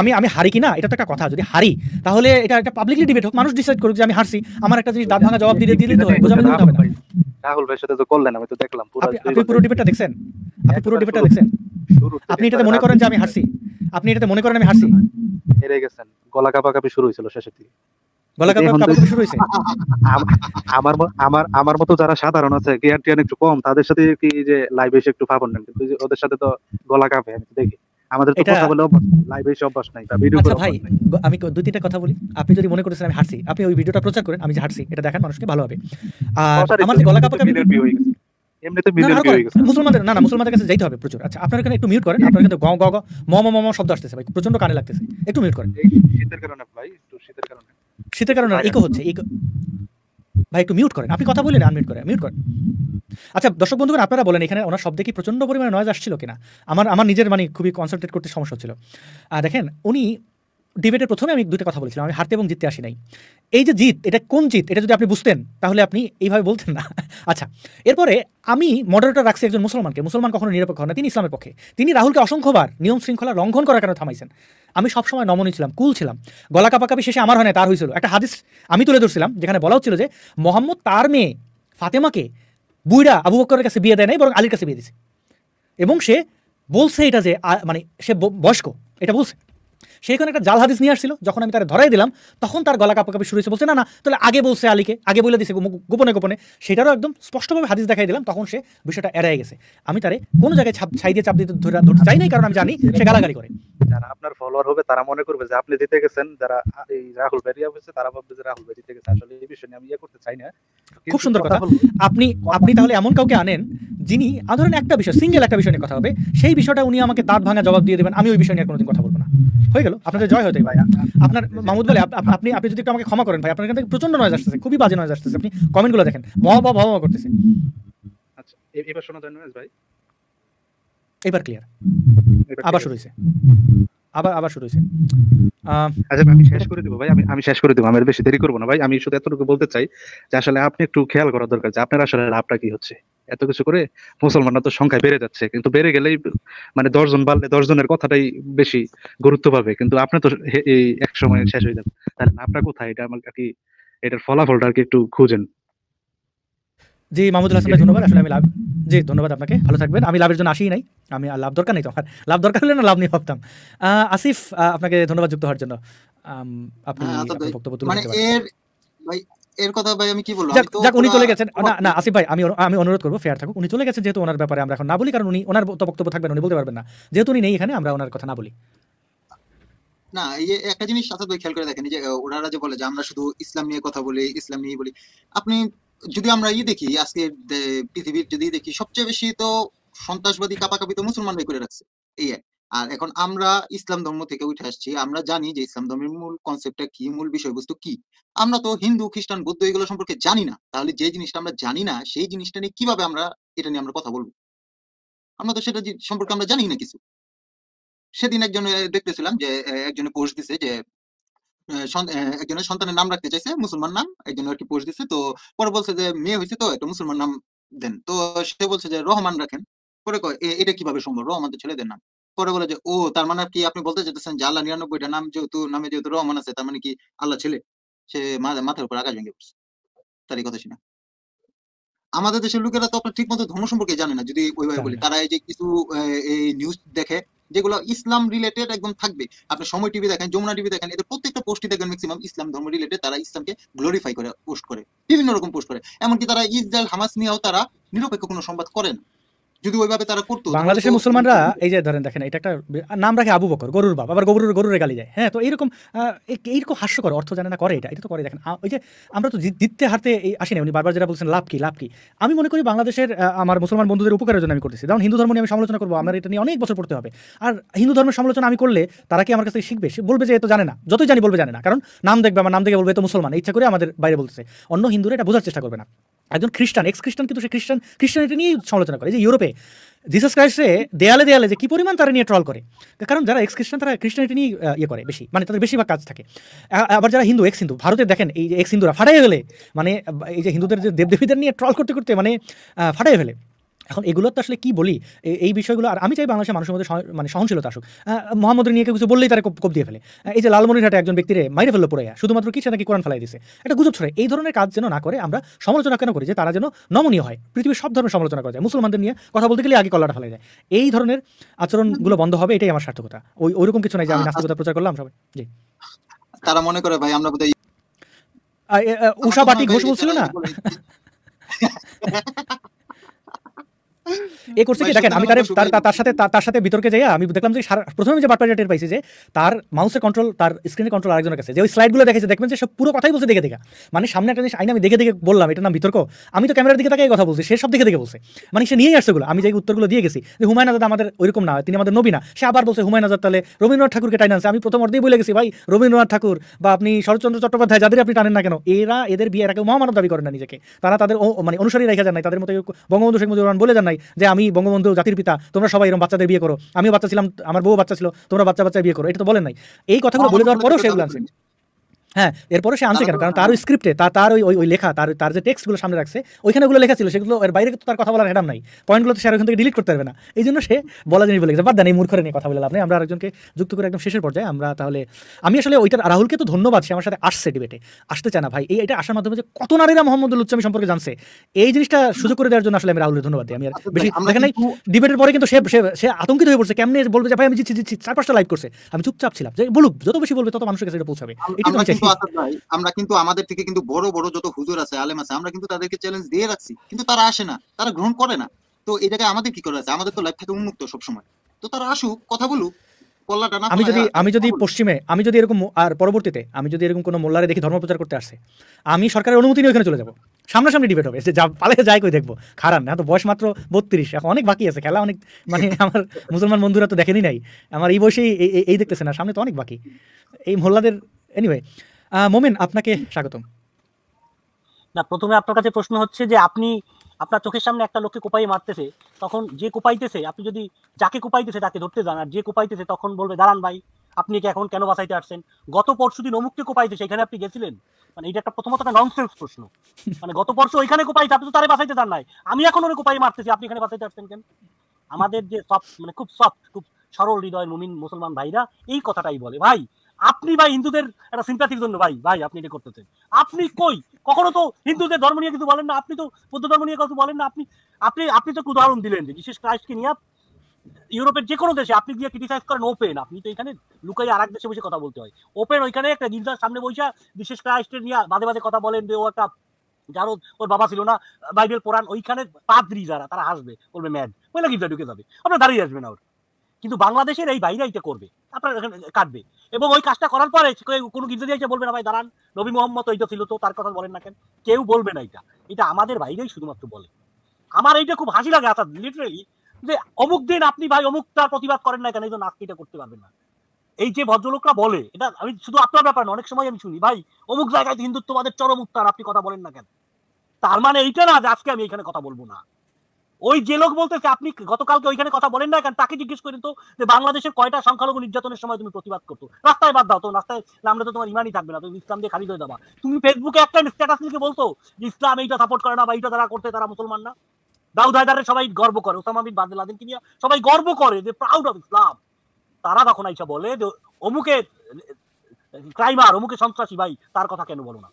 আমি আমি হারি কিনা এটা তো একটা কথা যদি হারি তাহলে এটা একটা পাবলিকলি ডিবেট হোক মানুষ ডিসাইড করুক যে আমি হারছি আমার একটা জিনিস দাঁত ভাঙা জবাব দিয়ে দিলে তো বোঝাবে না ভাই রাহুল ভাইয়ের সাথে তো করলেন আমি তো দেখলাম পুরো আপনি পুরো ডিবেটটা দেখছেন আপনি পুরো ডিবেটটা দেখছেন আপনি এটাতে মনে করেন যে আমি হারছি আপনি এটাতে মনে করেন আমি হারছি হেরে গেছেন গলা কাপা কাপি শুরু হয়েছিল শেষের দিকে আমার আমার আমার মতো যারা সাধারণ আছে একটু কম তাদের সাথে কি যে লাইভে এসে একটু ফাপন নেন কিন্তু ওদের সাথে তো গলা কাঁপে দেখি আমাদের তো কথা বলে লাইভে এসে অভ্যাস নাই বা ভিডিও আচ্ছা ভাই আমি দুই তিনটা কথা বলি আপনি যদি মনে করেন আমি আপনি ওই ভিডিওটা প্রচার করেন আমি যে এটা মানুষকে ভালো হবে আর আমার গলা কাপা আপনার একটু মিউট করেন আপনার কিন্তু শব্দ আসতেছে ভাই প্রচন্ড লাগতেছে একটু মিউট করেন ভাই শীতের কারণে শীতের কারণে আচ্ছা। হচ্ছে ভাই একটু মিউট করেন আপনি কথা বলেন মিউট করেন মিউট করেন আচ্ছা দর্শক বন্ধুগণ আপনারা বলেন এখানে ওনার শব্দে কি প্রচন্ড পরিমাণে নয়েজ আসছিল কিনা আমার আমার নিজের মানে খুবই কনসেন্ট্রেট করতে সমস্যা হচ্ছিল দেখেন উনি ডিবেটের প্রথমে আমি দুটো কথা বলছিলাম আমি হারতে এবং জিততে আসি নাই এই যে জিত এটা কোন জিত এটা যদি আপনি বুঝতেন তাহলে আপনি এইভাবে বলতেন না আচ্ছা এরপরে আমি মডারেটর রাখছি একজন মুসলমানকে মুসলমান কখনো নিরপেক্ষ না তিনি ইসলামের পক্ষে তিনি রাহুলকে অসংখ্যবার নিয়ম শৃঙ্খলা লঙ্ঘন করার কারণে থামাইছেন আমি সবসময় নমনী ছিলাম কুল ছিলাম গলা কাপাকাপি শেষে আমার হয় না তার হয়েছিল একটা হাদিস আমি তুলে ধরছিলাম যেখানে বলা হচ্ছিল যে মোহাম্মদ তার মেয়ে ফাতেমাকে বুইরা আবু বকরের কাছে বিয়ে দেয় নাই বরং আলীর কাছে বিয়ে দিছে এবং সে বলছে এটা যে মানে সে বয়স্ক এটা বলছে সেইখানে একটা জাল হাদিস নিয়ে আসছিল যখন আমি তার ধরাই দিলাম তখন তার গলা কাপাকাপি শুরু হয়েছে বলছে না না তাহলে আগে বলছে আলীকে আগে বলে দিছে গোপনে গোপনে সেটারও একদম স্পষ্টভাবে হাদিস দেখাই দিলাম তখন সে বিষয়টা এড়াই গেছে আমি তারে কোনো জায়গায় ছাই দিয়ে চাপ দিতে ধরতে চাই নাই কারণ আমি জানি সে গালাগালি করে যারা আপনার ফলোয়ার হবে তারা মনে করবে যে আপনি গেছেন যারা এই রাহুল হয়েছে তারা ভাববে যে রাহুল গেছে আসলে এই আমি ইয়ে করতে চাই না খুব সুন্দর কথা আপনি আপনি তাহলে এমন কাউকে আনেন যিনি ধরেন একটা বিষয় সিঙ্গেল একটা বিষয় নিয়ে কথা হবে সেই বিষয়টা উনি আমাকে দাঁত ভাঙা জবাব দিয়ে দেবেন আমি ওই বিষয় নিয়ে কোনোদিন কথা বলবো না হয়ে গেল গেল আপনাদের জয় হতে ভাই আপনার মাহমুদ বলে আপনি আপনি যদি একটু আমাকে ক্ষমা করেন ভাই আপনার প্রচন্ড নয় আসতেছে খুবই বাজে নয় আসতেছে আপনি কমেন্টগুলো দেখেন মহা বা ভাবা করতেছে আচ্ছা, এবার শোনা ধন্যবাদ ভাই এবার ক্লিয়ার আবার শুরু হয়েছে আবার আবার শুরু হয়েছে আচ্ছা আমি শেষ করে দেবো ভাই আমি আমি শেষ করে দেবো আমি বেশি দেরি করবো না ভাই আমি শুধু এতটুকু বলতে চাই যে আসলে আপনি একটু খেয়াল করা দরকার যে আপনার আসলে লাভটা কি হচ্ছে এত কিছু করে মুসলমানরা তো সংখ্যা বেড়ে যাচ্ছে কিন্তু বেড়ে গেলেই মানে দশজন বাড়লে দশজনের কথাটাই বেশি গুরুত্ব পাবে কিন্তু আপনি তো এই এক সময় শেষ হয়ে যাবে তাহলে লাভটা কোথায় এটা আমার কি এটার ফলাফলটা আর কি একটু খুঁজেন জি মাহমুদুল হাসান ধন্যবাদ আসলে আমি লাভ জি ধন্যবাদ আপনাকে ভালো থাকবেন আমি লাভের জন্য আসি নাই আমি আর লাভ দরকার নেই তো লাভ দরকার হলে না লাভ নিয়ে ভাবতাম আসিফ আপনাকে ধন্যবাদ যুক্ত হওয়ার জন্য আপনি হ্যাঁ, বক্তব্য তুলে মানে এর ভাই যেহেতু ব্যাপারে আমরা এখন না বলি কারণ উনি ওনার বক্তব্য থাকবেন উনি বলতে পারবেন না যেহেতু উনি এখানে আমরা ওনার কথা না বলি না জিনিস খেয়াল করে দেখেন যে ওনারা যে বলে যে আমরা শুধু ইসলাম নিয়ে কথা বলি ইসলাম নিয়ে বলি আপনি যদি আমরা ই দেখি আজকে পৃথিবীর যদি দেখি সবচেয়ে বেশি তো সন্ত্রাসবাদী কাপাকাপি তো মুসলমানরাই করে রাখছে এই আর এখন আমরা ইসলাম ধর্ম থেকে উঠে আসছি আমরা জানি যে ইসলাম ধর্মের মূল কনসেপ্টটা কি মূল বিষয়বস্তু কি আমরা তো হিন্দু খ্রিস্টান বৌদ্ধ এগুলো সম্পর্কে জানি না তাহলে যে জিনিসটা আমরা জানি না সেই জিনিসটা নিয়ে কিভাবে আমরা এটা নিয়ে আমরা কথা বলবো আমরা তো সেটা সম্পর্কে আমরা জানি না কিছু সেদিন একজন দেখতেছিলাম যে একজনে পোস্ট দিছে যে একজনের সন্তানের নাম রাখতে চাইছে মুসলমান নাম একজন আর কি পোস্ট দিচ্ছে তো পরে বলছে যে মেয়ে হয়েছে তো একটা মুসলমান নাম দেন তো সে বলছে যে রহমান রাখেন পরে কয় এটা কিভাবে সম্ভব রহমান তো ছেলেদের নাম পরে বলে যে ও তার মানে কি আপনি বলতে চাইতেছেন যে আল্লাহ নিরানব্বইটা নাম যেহেতু নামে যেহেতু রহমান আছে তার মানে কি আল্লাহ ছেলে সে মাথার উপর আকাশ ভেঙে পড়ছে তারই কথা শুনে আমাদের দেশের লোকেরা তো আপনার ঠিক মতো ধর্ম সম্পর্কে জানে না যদি ওইভাবে বলি তারা এই যে কিছু এই নিউজ দেখে যেগুলো ইসলাম রিলেটেড একদম থাকবে আপনি সময় টিভি দেখেন যমুনা টিভি দেখেন এদের প্রত্যেকটা পোস্টই দেখেন ম্যাক্সিমাম ইসলাম ধর্ম রিলেটেড তারা ইসলামকে গ্লোরিফাই করে পোস্ট করে বিভিন্ন রকম পোস্ট করে এমনকি তারা ইসরায়েল হামাস নিয়েও তারা নিরপেক্ষ কোনো সংবাদ করেন যদি ওইভাবে তারা করতো বাংলাদেশের মুসলমানরা এই যে ধরেন দেখেন এটা একটা নাম রাখে আবু বকর গরুর বাপ আবার গরুর গরুরে গালি যায় হ্যাঁ তো এইরকম এইরকম হাস্যকর অর্থ জানে না করে এটা এটা তো করে দেখেন ওই যে আমরা তো জিততে হারতে এই আসি না উনি বারবার যেটা বলছেন লাভ কি লাভ কি আমি মনে করি বাংলাদেশের আমার মুসলমান বন্ধুদের উপকারের জন্য আমি করতেছি যেমন হিন্দু ধর্ম নিয়ে আমি সমালোচনা করবো আমার এটা নিয়ে অনেক বছর পড়তে হবে আর হিন্দু ধর্মের সমালোচনা আমি করলে তারা কি আমার কাছে শিখবে সে বলবে যে এ তো জানে না যতই জানি বলবে জানে না কারণ নাম দেখবে আমার নাম দেখে বলবে তো মুসলমান ইচ্ছা করে আমাদের বাইরে বলতেছে অন্য হিন্দুরা এটা বোঝার চেষ্টা করবে না একজন খ্রিস্টান এক্স খ্রিস্টান কিন্তু সে খ্রিস্টান খ্রিস্টানিটি নিয়েই সমালোচনা করে যে ইউরোপে জিসাস ক্রাইস্টে দেয়ালে দেয়ালে যে কী পরিমাণ তারা নিয়ে ট্রল করে কারণ যারা এক্স খ্রিস্টান তারা খ্রিস্টানিটি নিয়ে ইয়ে করে বেশি মানে তাদের বেশিরভাগ কাজ থাকে আবার যারা হিন্দু এক্স হিন্দু ভারতে দেখেন এই যে এক্স হিন্দুরা ফাটাই ফেলে মানে এই যে হিন্দুদের যে দেবদেবীদের নিয়ে ট্রল করতে করতে মানে ফাটাই ফেলে এখন এগুলো তো আসলে কি বলি এই বিষয়গুলো আর আমি চাই বাংলাদেশের মানুষের মধ্যে মানে সহনশীলতা আসুক মোহাম্মদ নিয়ে কিছু বললেই তারা কোপ দিয়ে ফেলে এই যে লালমনিরহাটে একজন ব্যক্তির মাইরে ফেললো পড়ে শুধুমাত্র কিছু নাকি কোরআন ফেলাই দিয়েছে একটা গুজব ছড়ে এই ধরনের কাজ যেন না করে আমরা সমালোচনা কেন করি যে তারা যেন নমনীয় হয় পৃথিবীর সব ধরনের সমালোচনা করা যায় মুসলমানদের নিয়ে কথা বলতে গেলে আগে কল্লাটা ফেলাই যায় এই ধরনের আচরণগুলো বন্ধ হবে এটাই আমার সার্থকতা ওই ওইরকম কিছু নাই যে আমি নাস্তিকতা প্রচার করলাম সবাই জি তারা মনে করে ভাই আমরা বোধহয় উষা বাটি ঘোষ বলছিল না এ করছে কি দেখেন আমি তার তার সাথে তার সাথে বিতর্কে যাই আমি দেখলাম যে প্রথমে যে পাইছি যে তার মাউসের কন্ট্রোল তার স্ক্রিনের কন্ট্রোল আরেকজনের কাছে যে ওই স্লাইডগুলো দেখেছে দেখবেন যে সব পুরো কথাই বলছে দেখে দেখে মানে সামনে একটা জিনিস আইন আমি দেখে দেখে বললাম এটা নাম বিতর্ক আমি তো ক্যামেরার দিকে তাকে কথা বলছি সে সব দেখে দেখে বলছে মানে সে নিয়েই আসছে আমি যে উত্তরগুলো দিয়ে গেছি যে হুমায়ুন আজাদ আমাদের ওইরকম না তিনি আমাদের নবী না সে আবার বলছে হুমায়ুন আজাদ তাহলে রবীন্দ্রনাথ ঠাকুরকে টাইন আমি প্রথম অর্ধেই বলে গেছি ভাই রবীন্দ্রনাথ ঠাকুর বা আপনি শরৎচন্দ্র চট্টোপাধ্যায় যাদের আপনি টানেন না কেন এরা এদের বিয়ে এরা কেউ মহামানব দাবি করেন না নিজেকে তারা তাদের মানে অনুসারী রেখে যান নাই তাদের মতো বঙ্গবন্ধু শেখ মুজিবুর রহমান বলে যান নাই যে আমি বঙ্গবন্ধু জাতির পিতা তোমরা সবাই এরকম বাচ্চাদের বিয়ে করো আমিও বাচ্চা ছিলাম আমার বউ বাচ্চা ছিল তোমরা বাচ্চা বাচ্চা বিয়ে করো এটা তো বলেন নাই এই কথাগুলো বলে দেওয়ার পরেও সেগুলো আনছেন হ্যাঁ এরপরে সে আনছে কেন কারণ তার ওই স্ক্রিপ্টে তার ওই ওই লেখা তার তার যে টেক্সটগুলো সামনে রাখছে ওইখানে ওগুলো লেখা ছিল সেগুলো এর বাইরে তো তার কথা বলার হ্যাডাম নাই পয়েন্টগুলো তো সে ওখান থেকে ডিলিট করতে পারবে না এই জন্য সে বলা জিনিস বলে গেছে বাদ দেন এই মূর্খরে নিয়ে কথা বলে আপনি আমরা আরেকজনকে যুক্ত করে একদম শেষের পর্যায়ে আমরা তাহলে আমি আসলে ওইটা রাহুলকে তো ধন্যবাদ সে আমার সাথে আসছে ডিবেটে আসতে চায় না ভাই এই এটা আসার মাধ্যমে যে কত নারীরা মোহাম্মদুল উচ্চামি সম্পর্কে জানছে এই জিনিসটা সুযোগ করে দেওয়ার জন্য আসলে আমি রাহুলের ধন্যবাদ দিই আমি আর আচ্ছা, বেশি দেখেন নাই ডিবেটের পরে কিন্তু সে সে আতঙ্কিত হয়ে পড়ছে কেমনে বলবে যে ভাই আমি জিতছি জিতছি চার পাঁচটা লাইভ করছে আমি চুপচাপ ছিলাম যে বলুক যত বেশি বলবে তত মানুষের কাছে এটা পৌঁছাবে এটা কিন্তু আমরা কিন্তু আমাদের থেকে কিন্তু বড় বড় যত হুজুর আছে আলেম আছে আমরা কিন্তু তাদেরকে চ্যালেঞ্জ দিয়ে রাখছি কিন্তু তারা আসে না তারা গ্রহণ করে না তো আমাদের কি আছে আমাদের তো লাইফ উন্মুক্ত সবসময় তো তারা আসুক কথা বলুক আমি যদি আমি যদি পশ্চিমে আমি যদি এরকম আর পরবর্তীতে আমি যদি এরকম কোনো মোল্লারে দেখি ধর্ম প্রচার করতে আসে আমি সরকারের অনুমতি নিয়ে ওখানে চলে যাবো সামনাসামনি ডিবেট হবে যে পালে যাই কই দেখবো খারাপ না তো বয়স মাত্র বত্রিশ এখন অনেক বাকি আছে খেলা অনেক মানে আমার মুসলমান বন্ধুরা তো দেখেনি নাই আমার এই বয়সেই এই দেখতেছে না সামনে তো অনেক বাকি এই মোল্লাদের এনিওয়ে মোমেন আপনাকে স্বাগতম না প্রথমে আপনার কাছে প্রশ্ন হচ্ছে যে আপনি আপনার চোখের সামনে একটা লোককে কোপাই মারতেছে তখন যে কোপাইতেছে আপনি যদি যাকে কোপাইতেছে তাকে ধরতে যান আর যে কোপাইতেছে তখন বলবে দাঁড়ান ভাই আপনি কি এখন কেন বাঁচাইতে আসছেন গত পরশু দিন অমুককে কোপাইতে সেখানে আপনি গেছিলেন মানে এটা একটা প্রথমত একটা ননসেন্স প্রশ্ন মানে গত পরশু ওইখানে কোপাইতে আপনি তো তারে বাঁচাইতে যান নাই আমি এখন ওনে কোপাই মারতেছি আপনি এখানে বাঁচাইতে আসছেন কেন আমাদের যে সফট মানে খুব সফট খুব সরল হৃদয় মুমিন মুসলমান ভাইরা এই কথাটাই বলে ভাই আপনি ভাই হিন্দুদের একটা সিম্প্যাথির জন্য ভাই ভাই আপনি এটা করতেছেন আপনি কই কখনো তো হিন্দুদের ধর্ম নিয়ে কিছু বলেন না আপনি তো বৌদ্ধ ধর্ম নিয়ে কিছু বলেন না আপনি আপনি আপনি তো উদাহরণ দিলেন যে বিশেষ ক্রাইস্টকে নিয়ে ইউরোপের যে কোনো দেশে আপনি গিয়ে ক্রিটিসাইজ করেন ওপেন আপনি তো এখানে লুকাই আর এক দেশে বসে কথা বলতে হয় ওপেন ওইখানে একটা গির্জার সামনে বসে বিশেষ ক্রাইস্টের নিয়ে বাদে বাদে কথা বলেন যে ও একটা যার ওর বাবা ছিল না বাইবেল পড়ান ওইখানে পাদ্রি যারা তারা আসবে বলবে ম্যাড ওই গির্জা ঢুকে যাবে আপনার দাঁড়িয়ে আসবে না ওর কিন্তু বাংলাদেশের এই বাইরে এটা করবে আপনার কাটবে এবং ওই কাজটা করার পরে কোনো কিন্তু দিয়ে বলবে না ভাই দাঁড়ান নবী মোহাম্মদ ওইটা ছিল তো তার কথা বলেন না কেন কেউ বলবে না এটা এটা আমাদের বাইরেই শুধুমাত্র বলে আমার এইটা খুব হাসি লাগে আসাদ লিটারেলি যে অমুক দিন আপনি ভাই অমুকটার প্রতিবাদ করেন না কেন এই জন্য আজকে এটা করতে পারবেন না এই যে ভদ্রলোকরা বলে এটা আমি শুধু আপনার ব্যাপার না অনেক সময় আমি শুনি ভাই অমুক জায়গায় হিন্দুত্ববাদের চরম উত্তার আপনি কথা বলেন না কেন তার মানে এইটা না যে আজকে আমি এখানে কথা বলবো না ওই যে লোক বলতেছে আপনি গতকালকে ওইখানে কথা বলেন না কেন তাকে জিজ্ঞেস করেন তো যে বাংলাদেশের কয়টা সংখ্যালঘু নির্যাতনের সময় তুমি প্রতিবাদ করতো রাস্তায় বাদ দাও তো রাস্তায় নামলে তো তোমার ইমানই থাকবে না তুমি ইসলাম দিয়ে খালি হয়ে যাবা তুমি ফেসবুকে একটা স্ট্যাটাস লিখে বলতো যে ইসলাম এইটা সাপোর্ট করে না বা এইটা তারা করতে তারা মুসলমান না দাউদ সবাই গর্ব করে ওসামা বিন বাদে লাদেনকে নিয়ে সবাই গর্ব করে যে প্রাউড অফ ইসলাম তারা তখন আইসা বলে যে অমুকে ক্রাইমার অমুকে সন্ত্রাসী ভাই তার কথা কেন বলো না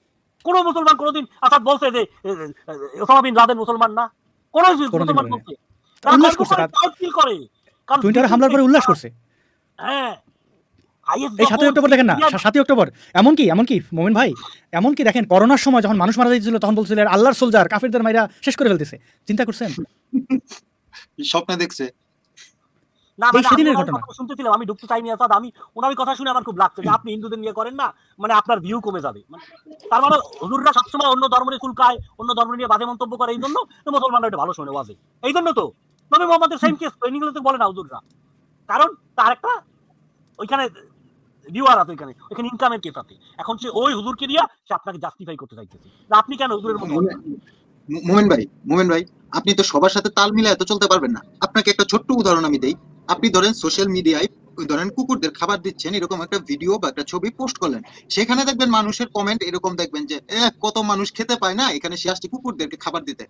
কোনো মুসলমান কোনোদিন আসাদ বলছে যে ওসামা বিন লাদেন মুসলমান না হ্যাঁ। এই সাতই অক্টোবর না সাতই অক্টোবর এমনকি এমনকি মোমেন ভাই এমনকি দেখেন করোনার সময় যখন মানুষ মারা তখন বলছিল আল্লাহর সোলজার কাফিরদের মাইরা শেষ করে ফেলতেছে চিন্তা করছেন স্বপ্নে দেখছে মানে আপনি মানে মানে তো ইনকামের এখন সে আপনাকে করতে আপনি কেন মোমেন ভাই মোমেন ভাই আপনি তো সবার সাথে তাল মিলায় তো চলতে পারবেন না আপনাকে একটা ছোট্ট উদাহরণ আমি দেই আপনি ধরেন সোশ্যাল মিডিয়ায় ধরেন কুকুরদের খাবার দিচ্ছেন এরকম একটা ভিডিও বা একটা ছবি পোস্ট করলেন সেখানে দেখবেন মানুষের কমেন্ট এরকম দেখবেন যে কত মানুষ খেতে পায় না এখানে সে আসছে কুকুরদেরকে খাবার দিতে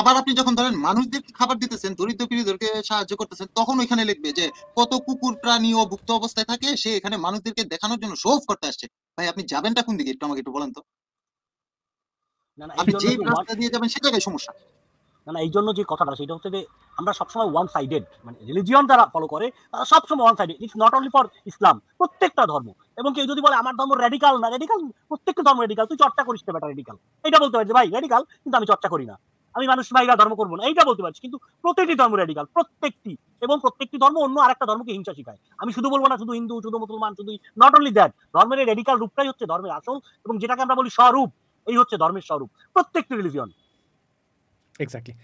আবার আপনি যখন ধরেন মানুষদেরকে খাবার দিতেছেন দরিদ্র পীড়িতদেরকে সাহায্য করতেছেন তখন ওইখানে লিখবে যে কত কুকুর প্রাণী ও ভুক্ত অবস্থায় থাকে সে এখানে মানুষদেরকে দেখানোর জন্য শোভ করতে আসছে ভাই আপনি যাবেনটা কোন দিকে একটু আমাকে একটু বলেন তো আপনি যে রাস্তা দিয়ে যাবেন সেটাই সমস্যা না এই জন্য যে কথাটা সেটা হচ্ছে যে আমরা সবসময় ওয়ান সাইডেড মানে রিলিজিয়ন যারা ফলো করে তারা সবসময় one sided it's not only for Islam প্রত্যেকটা ধর্ম এবং কেউ যদি বলে আমার ধর্ম রেডিকাল না রেডিকাল প্রত্যেকটা ধর্ম রেডিকাল তুই চর্চা করিস না বেটা রেডিকাল এটা বলতে পারছি ভাই রেডিকাল কিন্তু আমি চর্চা করি না আমি মানুষ ভাইরা ধর্ম করবো না এইটা বলতে পারছি কিন্তু প্রত্যেকটি ধর্ম রেডিকাল প্রত্যেকটি এবং প্রত্যেকটি ধর্ম অন্য আরেকটা ধর্মকে হিংসা শিখায় আমি শুধু বলবো না শুধু হিন্দু শুধু মুসলমান শুধু নট অনলি দ্যাট ধর্মের রেডিকাল রূপটাই হচ্ছে ধর্মের আসল এবং যেটাকে আমরা বলি স্বরূপ এই হচ্ছে ধর্মের স্বরূপ প্রত্যেকটি রিলিজিয়ন এক্স্যাক্টলি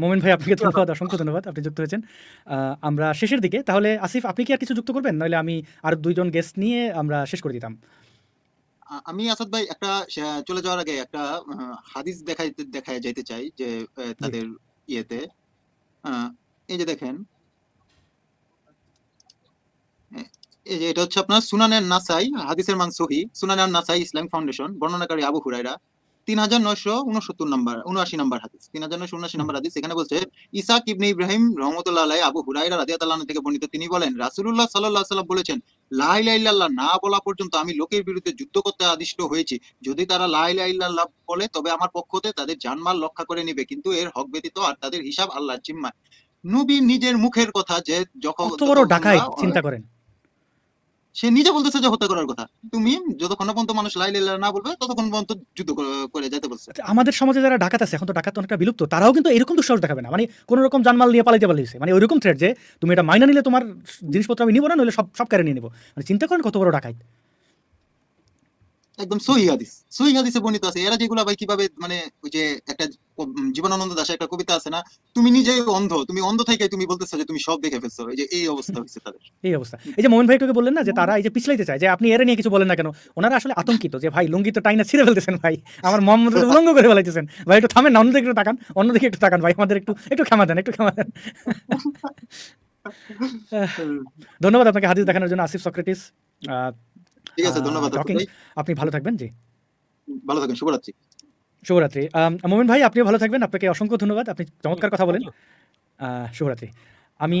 মোমেন ভাই আপনাকে ধন্যবাদ অসংখ্য ধন্যবাদ আপনি যুক্ত হয়েছেন আমরা শেষের দিকে তাহলে আসিফ আপনি কি আর কিছু যুক্ত করবেন নাহলে আমি আর দুইজন গেস্ট নিয়ে আমরা শেষ করে দিতাম আমি আসাদ ভাই একটা চলে যাওয়ার আগে একটা হাদিস দেখাই দেখায় যাইতে চাই যে তাদের ইয়েতে এই যে দেখেন এই যে এটা হচ্ছে আপনার সুনানের নাসাই হাদিসের মান সহি সুনানের নাসাই ইসলাম ফাউন্ডেশন বর্ণনাকারী আবু হুরাইরা তিন হাজার তিন হাজার ইবনে ইব্রাহিম থেকে তিনি বলেন রাসুলুল্লাহ সাল্লাহ সাল্লাম বলেছেন লাইলাইল্লাহ না বলা পর্যন্ত আমি লোকের বিরুদ্ধে যুদ্ধ করতে আদিষ্ট হয়েছি যদি তারা লাইলাইল্লাহ বলে তবে আমার পক্ষতে তাদের জানমাল রক্ষা করে নিবে কিন্তু এর হক ব্যতীত আর তাদের হিসাব আল্লাহ জিম্মায় নবী নিজের মুখের কথা যে যখন চিন্তা করেন সে নিজে বলতেছে যে হত্যা করার কথা তুমি যতক্ষণ পর্যন্ত মানুষ লাই না বলবে ততক্ষণ পর্যন্ত যুদ্ধ করে যেতে বলছে আমাদের সমাজে যারা ডাকাত আছে এখন তো ডাকাত অনেকটা বিলুপ্ত তারাও কিন্তু এরকম দুঃসাহস দেখাবে না মানে কোনো রকম জানমাল নিয়ে পালাইতে পালিয়েছে মানে ওইরকম থ্রেট যে তুমি এটা মাইনা নিলে তোমার জিনিসপত্র আমি নিবো না নইলে সব সব কেড়ে নিয়ে নিবো মানে চিন্তা করেন কত বড় ডাকাত একদম সহি হাদিস সহি হাদিসে বর্ণিত আছে এরা যেগুলো ভাই কিভাবে মানে ওই যে একটা জীবনানন্দ দাসের একটা কবিতা আছে না তুমি নিজে অন্ধ তুমি অন্ধ থেকে তুমি বলতেছো যে তুমি সব দেখে ফেলছো এই যে এই অবস্থা হয়েছে তাদের এই অবস্থা এই যে মোহন ভাই তোকে বললেন না যে তারা এই যে পিছলাইতে চায় যে আপনি এরা নিয়ে কিছু বলেন না কেন ওনারা আসলে আতঙ্কিত যে ভাই লুঙ্গি তো টাইনা ছিঁড়ে ফেলতেছেন ভাই আমার মম উলঙ্গ করে ফেলাইতেছেন ভাই একটু থামেন না অন্যদিকে একটু তাকান অন্যদিকে একটু তাকান ভাই আমাদের একটু একটু ক্ষমা দেন একটু ক্ষমা দেন ধন্যবাদ আপনাকে হাদিস দেখানোর জন্য আসিফ সক্রেটিস ঠিক আছে ধন্যবাদ আপনি ভালো থাকবেন জি ভালো থাকবেন শুভরাত্রি শুভরাত্রি মোমিন ভাই আপনিও ভালো থাকবেন আপনাকে অসংখ্য ধন্যবাদ আপনি চমৎকার কথা বলেন শুভরাত্রি আমি